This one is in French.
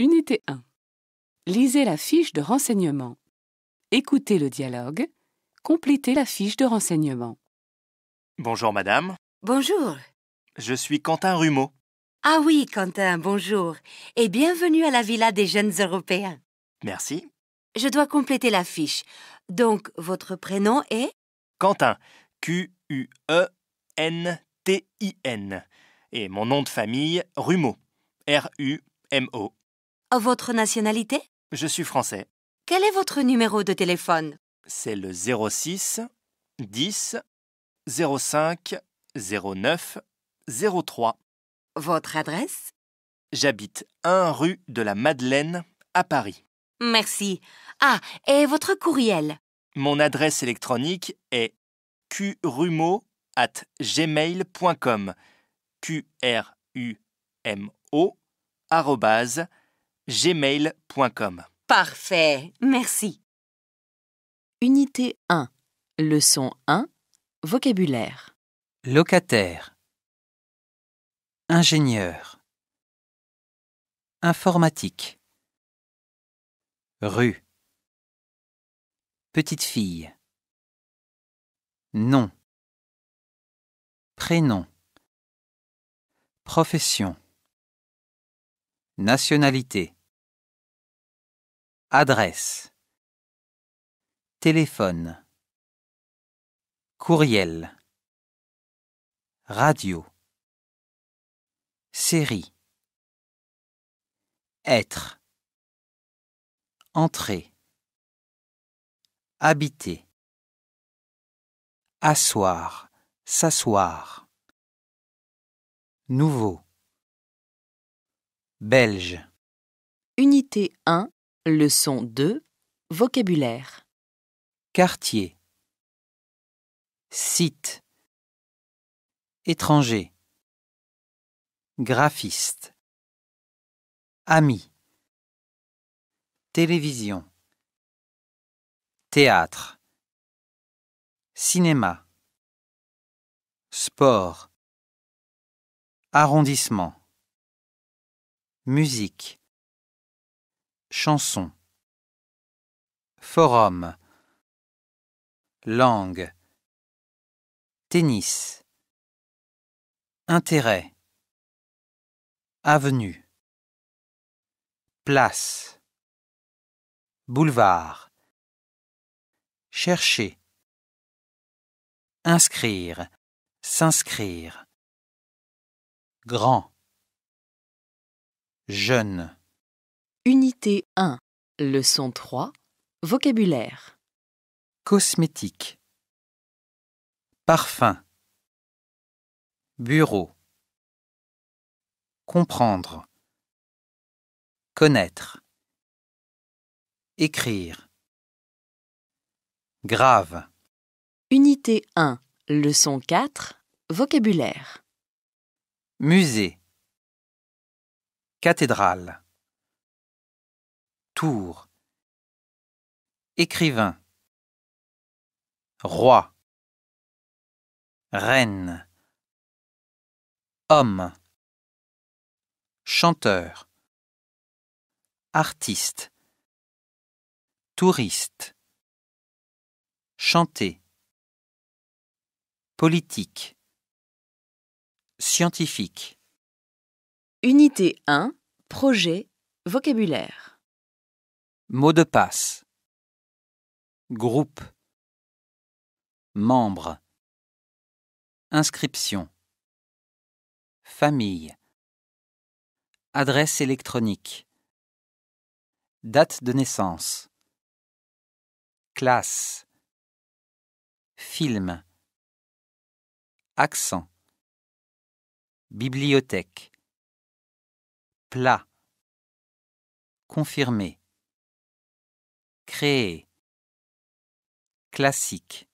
Unité 1. Lisez la fiche de renseignement. Écoutez le dialogue. Complétez la fiche de renseignement. Bonjour madame, Bonjour. je suis Quentin Rumeau. Ah oui, Quentin, bonjour. Et bienvenue à la Villa des Jeunes Européens. Merci. Je dois compléter la fiche. Donc, votre prénom est Quentin, Q-U-E-N-T-I-N. Et mon nom de famille, Rumeau, R-U-M-O. Votre nationalité Je suis français. Quel est votre numéro de téléphone C'est le 06 10 05 09 03. Votre adresse J'habite 1 rue de la Madeleine à Paris. Merci. Ah, et votre courriel Mon adresse électronique est qrumo at gmail.com q r u m o gmail.com. Parfait, merci. Unité 1. Leçon 1. Vocabulaire. Locataire. Ingénieur. Informatique. Rue. Petite fille. Nom. Prénom. Profession. Nationalité. Adresse. Téléphone. Courriel. Radio. Série. Être. entrer, Habiter. Asseoir. S'asseoir. Nouveau. Belge. Unité 1 Leçon 2 Vocabulaire Quartier Site Étranger Graphiste Ami Télévision Théâtre Cinéma Sport Arrondissement Musique chanson, forum, langue, tennis, intérêt, avenue, place, boulevard, chercher, inscrire, s'inscrire, grand, jeune. Unité 1, leçon 3, vocabulaire. Cosmétique. Parfum. Bureau. Comprendre. Connaître. Écrire. Grave. Unité 1, leçon 4, vocabulaire. Musée. Cathédrale. Tour. Écrivain. Roi. Reine. Homme. Chanteur. Artiste. Touriste. Chanter. Politique. Scientifique. Unité 1. Projet. Vocabulaire. Mot de passe. Groupe. Membre. Inscription. Famille. Adresse électronique. Date de naissance. Classe. Film. Accent. Bibliothèque. Plat. Confirmé créer classique